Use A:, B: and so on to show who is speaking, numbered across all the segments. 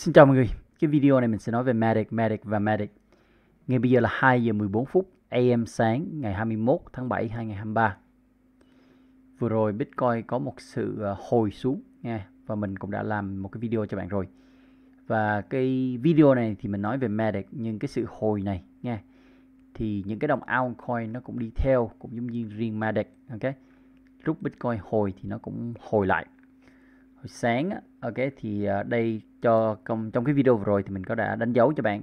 A: Xin chào mọi người. Cái video này mình sẽ nói về Matic, Matic và Matic. ngày bây giờ là 2 giờ 14 phút AM sáng ngày 21 tháng 7 2023. Vừa rồi Bitcoin có một sự ờ, hồi xuống nha và mình cũng đã làm một cái video cho bạn rồi. Và cái video này thì mình nói về Matic nhưng cái sự hồi này nha thì những cái đồng altcoin nó cũng đi theo cũng giống như riêng Matic ok. Lúc Bitcoin hồi thì nó cũng hồi lại. Hồi sáng á Ok thì à, đây cho trong, trong cái video vừa rồi thì mình có đã đánh dấu cho bạn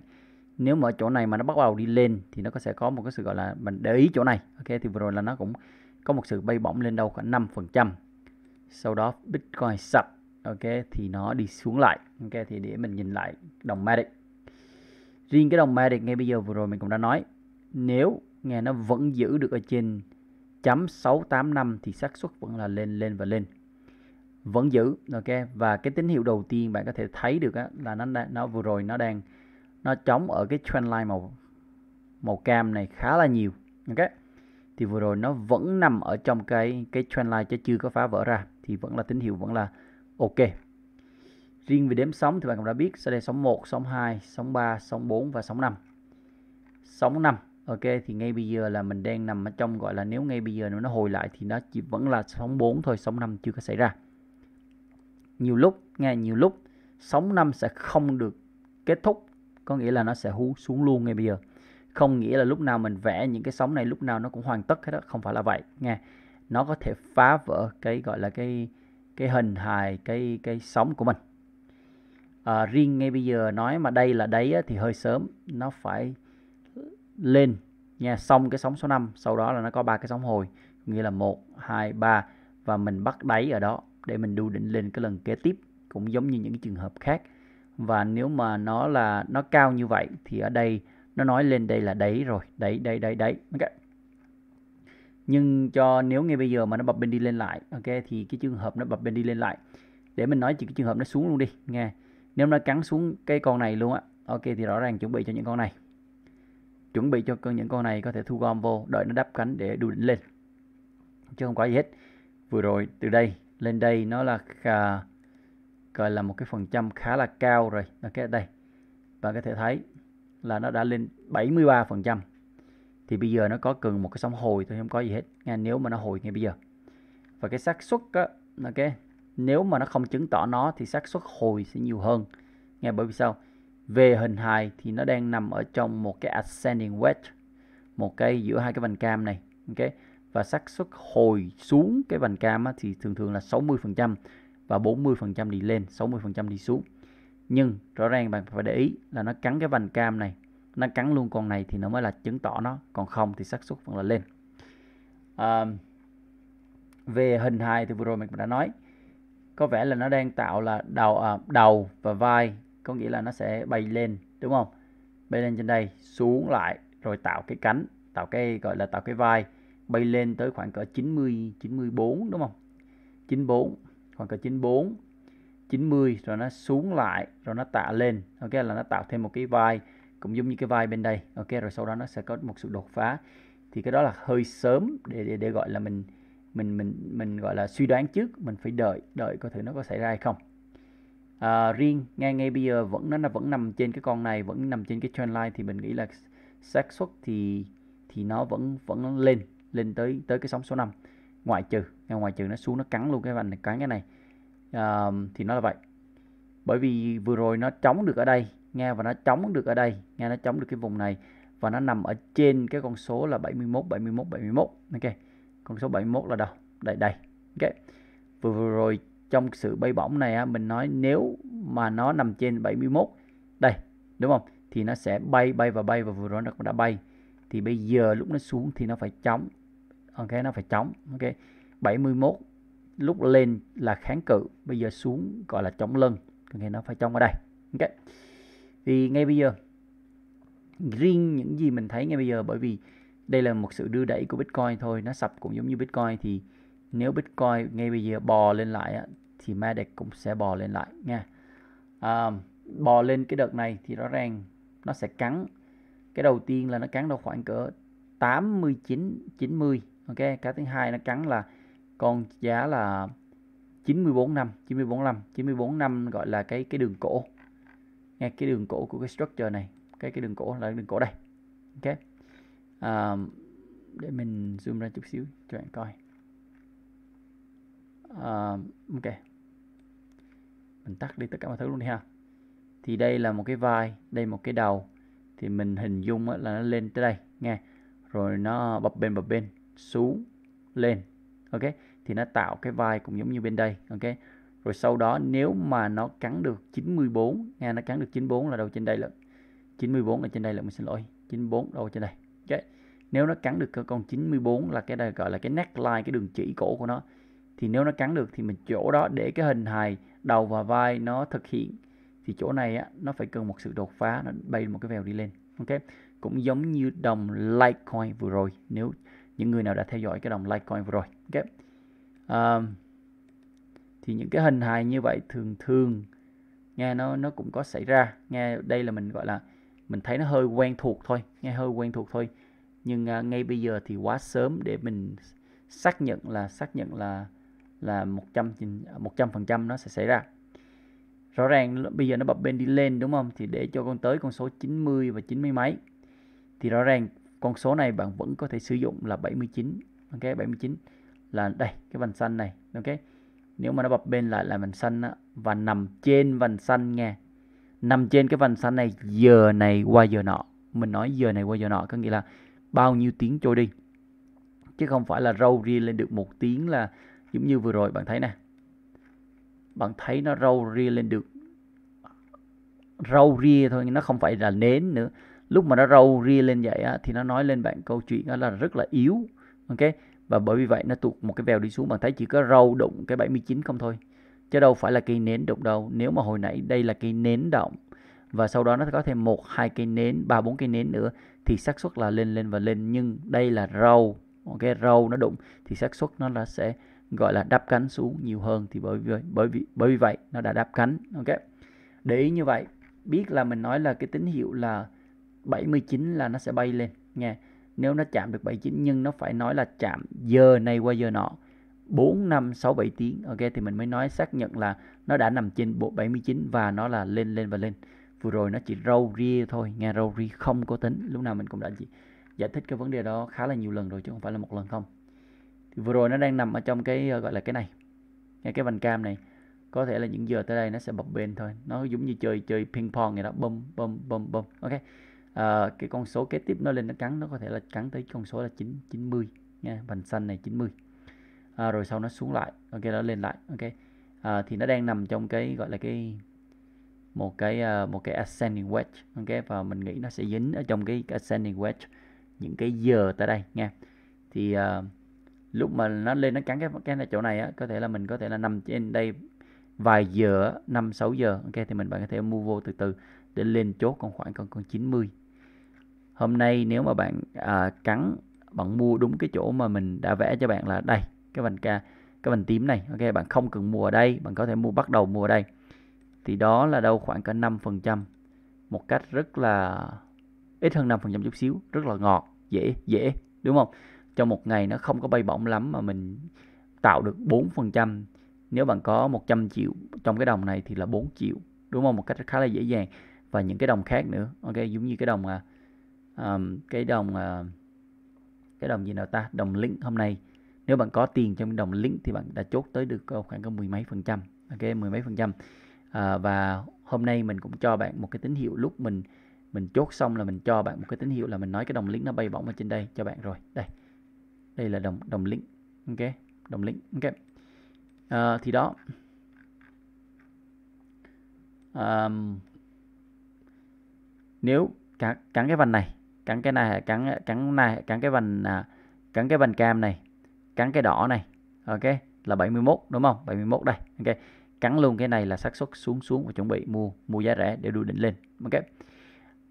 A: nếu mà ở chỗ này mà nó bắt đầu đi lên thì nó có sẽ có một cái sự gọi là mình để ý chỗ này ok thì vừa rồi là nó cũng có một sự bay bổng lên đâu khoảng 5 phần trăm sau đó Bitcoin sập ok thì nó đi xuống lại ok thì để mình nhìn lại đồng Matic riêng cái đồng Matic ngay bây giờ vừa rồi mình cũng đã nói nếu nghe nó vẫn giữ được ở trên chấm 685 thì xác suất vẫn là lên lên và lên vẫn giữ ok và cái tín hiệu đầu tiên bạn có thể thấy được á, là nó nó vừa rồi nó đang nó chống ở cái trendline màu màu cam này khá là nhiều ok thì vừa rồi nó vẫn nằm ở trong cái cái trendline chứ chưa có phá vỡ ra thì vẫn là tín hiệu vẫn là ok riêng về đếm sóng thì bạn cũng đã biết sẽ đây sóng 1, sóng 2, sóng 3, sóng 4 và sóng 5 sóng 5 ok thì ngay bây giờ là mình đang nằm ở trong gọi là nếu ngay bây giờ nó hồi lại thì nó chỉ vẫn là sóng 4 thôi sóng 5 chưa có xảy ra nhiều lúc nghe nhiều lúc sóng năm sẽ không được kết thúc có nghĩa là nó sẽ hú xuống luôn ngay bây giờ không nghĩa là lúc nào mình vẽ những cái sóng này lúc nào nó cũng hoàn tất hết đó không phải là vậy nghe nó có thể phá vỡ cái gọi là cái cái hình hài cái cái sóng của mình à, riêng ngay bây giờ nói mà đây là đấy á, thì hơi sớm nó phải lên nha xong cái sóng số 5 sau đó là nó có ba cái sóng hồi nghĩa là 1 2 3 và mình bắt đáy ở đó để mình đu đỉnh lên cái lần kế tiếp cũng giống như những trường hợp khác và nếu mà nó là nó cao như vậy thì ở đây nó nói lên đây là đấy rồi đấy đấy đấy đấy ok nhưng cho nếu ngay bây giờ mà nó bập bên đi lên lại ok thì cái trường hợp nó bập bên đi lên lại để mình nói chỉ cái trường hợp nó xuống luôn đi nghe nếu nó cắn xuống cái con này luôn á ok thì rõ ràng chuẩn bị cho những con này chuẩn bị cho những con này có thể thu gom vô đợi nó đắp cánh để đu đỉnh lên chứ không có gì hết vừa rồi từ đây lên đây nó là à, gọi là một cái phần trăm khá là cao rồi ok đây bạn có thể thấy là nó đã lên 73 phần trăm thì bây giờ nó có cần một cái sóng hồi thôi không có gì hết nha nếu mà nó hồi ngay bây giờ và cái xác suất á ok nếu mà nó không chứng tỏ nó thì xác suất hồi sẽ nhiều hơn nghe bởi vì sao về hình hài thì nó đang nằm ở trong một cái ascending wedge một cái giữa hai cái vành cam này ok và xác suất hồi xuống cái vành cam á, thì thường thường là 60% và 40% đi lên, 60% đi xuống. Nhưng rõ ràng bạn phải để ý là nó cắn cái vành cam này, nó cắn luôn con này thì nó mới là chứng tỏ nó, còn không thì xác suất vẫn là lên. À, về hình hài thì vừa rồi mình đã nói có vẻ là nó đang tạo là đầu à, đầu và vai có nghĩa là nó sẽ bay lên đúng không bay lên trên đây xuống lại rồi tạo cái cánh tạo cái gọi là tạo cái vai bay lên tới khoảng cỡ 90 94 đúng không 94 khoảng cỡ 94 90 rồi nó xuống lại rồi nó tạo lên ok là nó tạo thêm một cái vai cũng giống như cái vai bên đây ok rồi sau đó nó sẽ có một sự đột phá thì cái đó là hơi sớm để để, để gọi là mình mình mình mình gọi là suy đoán trước mình phải đợi đợi coi thử nó có xảy ra hay không à, riêng ngay ngay bây giờ vẫn nó vẫn nằm trên cái con này vẫn nằm trên cái trendline thì mình nghĩ là xác suất thì thì nó vẫn vẫn lên lên tới tới cái sóng số 5 ngoại trừ ngoại trừ nó xuống nó cắn luôn cái vành này cái này à, thì nó là vậy bởi vì vừa rồi nó chống được ở đây nghe và nó chống được ở đây nghe nó chống được cái vùng này và nó nằm ở trên cái con số là 71 71 71 ok con số 71 là đâu đây đây ok vừa, vừa rồi trong sự bay bổng này á, mình nói nếu mà nó nằm trên 71 đây đúng không thì nó sẽ bay bay và bay và vừa rồi nó cũng đã bay thì bây giờ lúc nó xuống thì nó phải chống ok nó phải chống ok 71 lúc lên là kháng cự bây giờ xuống gọi là chống lưng ok nó phải chống ở đây ok thì ngay bây giờ riêng những gì mình thấy ngay bây giờ bởi vì đây là một sự đưa đẩy của Bitcoin thôi nó sập cũng giống như Bitcoin thì nếu Bitcoin ngay bây giờ bò lên lại thì MADEX cũng sẽ bò lên lại nha à, bò lên cái đợt này thì rõ ràng nó sẽ cắn cái đầu tiên là nó cắn đâu khoảng cỡ 89 90 ok cái thứ hai nó cắn là con giá là 94 năm 94 năm 94 năm gọi là cái cái đường cổ nghe cái đường cổ của cái structure này cái cái đường cổ là đường cổ đây ok à, để mình zoom ra chút xíu cho bạn coi à, ok mình tắt đi tất cả mọi thứ luôn đi ha thì đây là một cái vai đây một cái đầu thì mình hình dung là nó lên tới đây nghe rồi nó bập bên bập bên xuống lên ok thì nó tạo cái vai cũng giống như bên đây ok rồi sau đó nếu mà nó cắn được 94 nghe nó cắn được 94 là đâu trên đây lận 94 là trên đây là mình xin lỗi 94 đâu trên đây ok nếu nó cắn được con 94 là cái đây gọi là cái neckline cái đường chỉ cổ của nó thì nếu nó cắn được thì mình chỗ đó để cái hình hài đầu và vai nó thực hiện thì chỗ này á, nó phải cần một sự đột phá nó bay một cái vèo đi lên ok cũng giống như đồng Litecoin vừa rồi nếu những người nào đã theo dõi cái đồng Litecoin vừa rồi. Okay. À, thì những cái hình hài như vậy thường thường nghe nó nó cũng có xảy ra nghe đây là mình gọi là mình thấy nó hơi quen thuộc thôi nghe hơi quen thuộc thôi nhưng à, ngay bây giờ thì quá sớm để mình xác nhận là xác nhận là là 100 100% nó sẽ xảy ra rõ ràng bây giờ nó bập bên đi lên đúng không thì để cho con tới con số 90 và 90 mấy thì rõ ràng con số này bạn vẫn có thể sử dụng là 79 ok 79 là đây cái vành xanh này ok nếu mà nó bập bên lại là vành xanh đó, và nằm trên vành xanh nghe nằm trên cái vành xanh này giờ này qua giờ nọ mình nói giờ này qua giờ nọ có nghĩa là bao nhiêu tiếng trôi đi chứ không phải là râu ria lên được một tiếng là giống như vừa rồi bạn thấy nè bạn thấy nó râu ria lên được râu ria thôi nó không phải là nến nữa lúc mà nó râu ria lên vậy á, thì nó nói lên bạn câu chuyện đó là rất là yếu ok và bởi vì vậy nó tụt một cái vèo đi xuống bạn thấy chỉ có râu đụng cái 79 không thôi chứ đâu phải là cây nến đụng đâu nếu mà hồi nãy đây là cây nến động và sau đó nó có thêm một hai cây nến ba bốn cây nến nữa thì xác suất là lên lên và lên nhưng đây là râu ok râu nó đụng thì xác suất nó là sẽ gọi là đáp cánh xuống nhiều hơn thì bởi vì bởi vì bởi vì vậy nó đã đáp cánh ok để ý như vậy biết là mình nói là cái tín hiệu là 79 là nó sẽ bay lên nha nếu nó chạm được 79 nhưng nó phải nói là chạm giờ này qua giờ nọ 4, 5, 6, 7 tiếng ok thì mình mới nói xác nhận là nó đã nằm trên bộ 79 và nó là lên lên và lên vừa rồi nó chỉ râu ria thôi nghe râu ria không có tính lúc nào mình cũng đã gì giải thích cái vấn đề đó khá là nhiều lần rồi chứ không phải là một lần không thì vừa rồi nó đang nằm ở trong cái ờ, gọi là cái này nghe cái vành cam này có thể là những giờ tới đây nó sẽ bập bên thôi nó giống như chơi chơi ping pong vậy đó bum bum bum bum ok à, cái con số kế tiếp nó lên nó cắn nó có thể là cắn tới con số là 9 90 nha vành xanh này 90 à, ờ, rồi sau nó xuống lại ok nó lên lại ok à, thì nó đang nằm trong cái gọi là cái một cái một cái ascending wedge ok và mình nghĩ nó sẽ dính ở trong cái ascending wedge những cái giờ tại đây nha thì uh, lúc mà nó lên nó cắn cái cái chỗ này á có thể là mình có thể là nằm trên đây vài giờ 5 6 giờ ok thì mình bạn có thể mua vô từ từ để lên chốt con khoảng con con 90 hôm nay nếu mà bạn à, cắn bạn mua đúng cái chỗ mà mình đã vẽ cho bạn là đây cái vành ca cái vành tím này ok bạn không cần mua ở đây bạn có thể mua bắt đầu mua ở đây thì đó là đâu khoảng cả 5% một cách rất là ít hơn 5% chút xíu rất là ngọt dễ dễ đúng không trong một ngày nó không có bay bổng lắm mà mình tạo được 4% nếu bạn có 100 triệu trong cái đồng này thì là 4 triệu đúng không một cách khá là dễ dàng và những cái đồng khác nữa ok giống như cái đồng à, um, cái đồng uh, cái đồng gì nào ta đồng link hôm nay nếu bạn có tiền trong đồng link thì bạn đã chốt tới được ờ, khoảng có mười mấy phần trăm ok mười mấy phần trăm à, và hôm nay mình cũng cho bạn một cái tín hiệu lúc mình mình chốt xong là mình cho bạn một cái tín hiệu là mình nói cái đồng link nó bay bổng ở trên đây cho bạn rồi đây đây là đồng đồng link ok đồng link ok à, thì đó à, nếu cả cả cái vành này cắn cái này cắn cắn này cắn cái vành à, cắn cái vành cam này cắn cái đỏ này ok là 71 đúng không 71 đây ok cắn luôn cái này là xác suất xuống xuống và chuẩn bị mua mua giá rẻ để đu đỉnh lên ok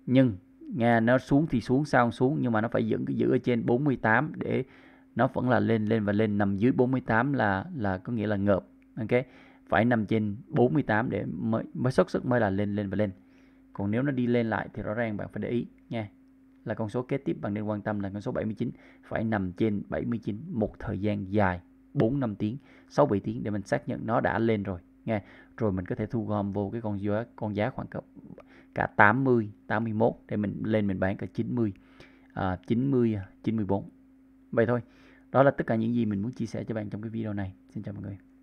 A: nhưng nghe nó xuống thì xuống sao xuống nhưng mà nó phải giữ giữ ở trên 48 để nó vẫn là lên lên và lên nằm dưới 48 là là có nghĩa là ngợp ok phải nằm trên 48 để mới mới xuất sức mới là lên lên và lên còn nếu nó đi lên lại thì rõ ràng bạn phải để ý nha là con số kế tiếp bạn nên quan tâm là con số 79 phải nằm trên 79 một thời gian dài 4 5 tiếng, 6 7 tiếng để mình xác nhận nó đã lên rồi nghe. Rồi mình có thể thu gom vô cái con giá con giá khoảng cả 80, 81 để mình lên mình bán cả 90 à, 90 94. À, Vậy thôi. Đó là tất cả những gì mình muốn chia sẻ cho bạn trong cái video này. Xin chào mọi người.